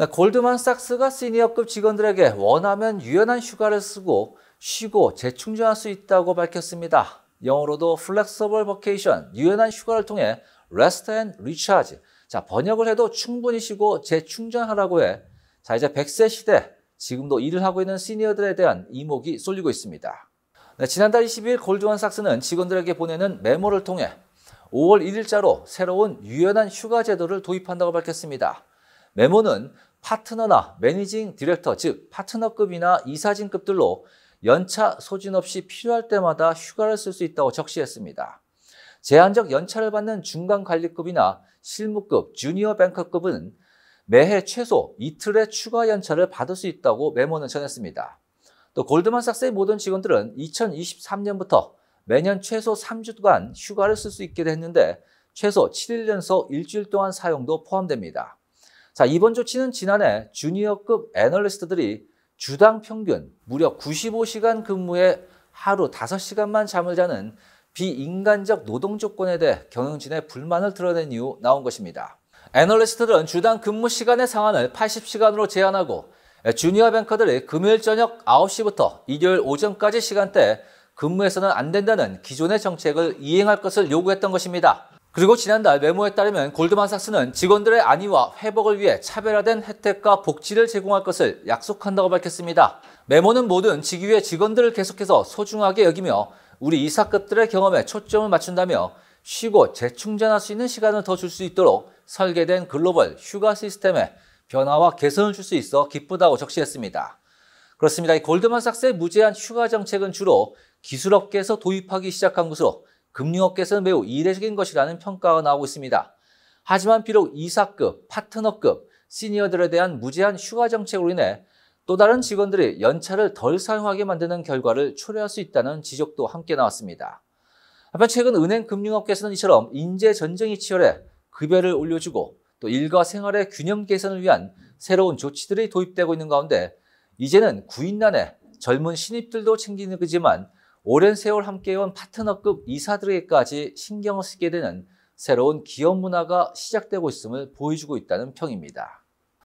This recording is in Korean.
네, 골드만삭스가 시니어급 직원들에게 원하면 유연한 휴가를 쓰고 쉬고 재충전할 수 있다고 밝혔습니다. 영어로도 flexible vacation, 유연한 휴가를 통해 rest and recharge. 자, 번역을 해도 충분히 쉬고 재충전하라고 해. 자, 이제 100세 시대, 지금도 일을 하고 있는 시니어들에 대한 이목이 쏠리고 있습니다. 네, 지난달 22일 골드만삭스는 직원들에게 보내는 메모를 통해 5월 1일자로 새로운 유연한 휴가 제도를 도입한다고 밝혔습니다. 메모는 파트너나 매니징 디렉터, 즉 파트너급이나 이사진급들로 연차 소진 없이 필요할 때마다 휴가를 쓸 수 있다고 적시했습니다. 제한적 연차를 받는 중간관리급이나 실무급, 주니어 뱅커급은 매해 최소 이틀의 추가 연차를 받을 수 있다고 메모는 전했습니다. 또 골드만삭스의 모든 직원들은 2023년부터 매년 최소 3주간 휴가를 쓸 수 있게 됐는데 최소 7일 연속 일주일 동안 사용도 포함됩니다. 자, 이번 조치는 지난해 주니어급 애널리스트들이 주당 평균 무려 95시간 근무에 하루 5시간만 잠을 자는 비인간적 노동 조건에 대해 경영진의 불만을 드러낸 이후 나온 것입니다. 애널리스트들은 주당 근무 시간의 상한을 80시간으로 제한하고 주니어 뱅커들이 금요일 저녁 9시부터 일요일 오전까지 시간대 근무해서는 안 된다는 기존의 정책을 이행할 것을 요구했던 것입니다. 그리고 지난달 메모에 따르면 골드만삭스는 직원들의 안위와 회복을 위해 차별화된 혜택과 복지를 제공할 것을 약속한다고 밝혔습니다. 메모는 모든 직위의 직원들을 계속해서 소중하게 여기며 우리 이사급들의 경험에 초점을 맞춘다며 쉬고 재충전할 수 있는 시간을 더 줄 수 있도록 설계된 글로벌 휴가 시스템에 변화와 개선을 줄 수 있어 기쁘다고 적시했습니다. 그렇습니다. 이 골드만삭스의 무제한 휴가 정책은 주로 기술업계에서 도입하기 시작한 것으로 금융업계에서는 매우 이례적인 것이라는 평가가 나오고 있습니다. 하지만 비록 이사급, 파트너급, 시니어들에 대한 무제한 휴가 정책으로 인해 또 다른 직원들이 연차를 덜 사용하게 만드는 결과를 초래할 수 있다는 지적도 함께 나왔습니다. 한편 최근 은행 금융업계에서는 이처럼 인재 전쟁이 치열해 급여를 올려주고 또 일과 생활의 균형 개선을 위한 새로운 조치들이 도입되고 있는 가운데 이제는 구인난에 젊은 신입들도 챙기는 거지만 오랜 세월 함께해온 파트너급 이사들에게까지 신경을 쓰게 되는 새로운 기업 문화가 시작되고 있음을 보여주고 있다는 평입니다.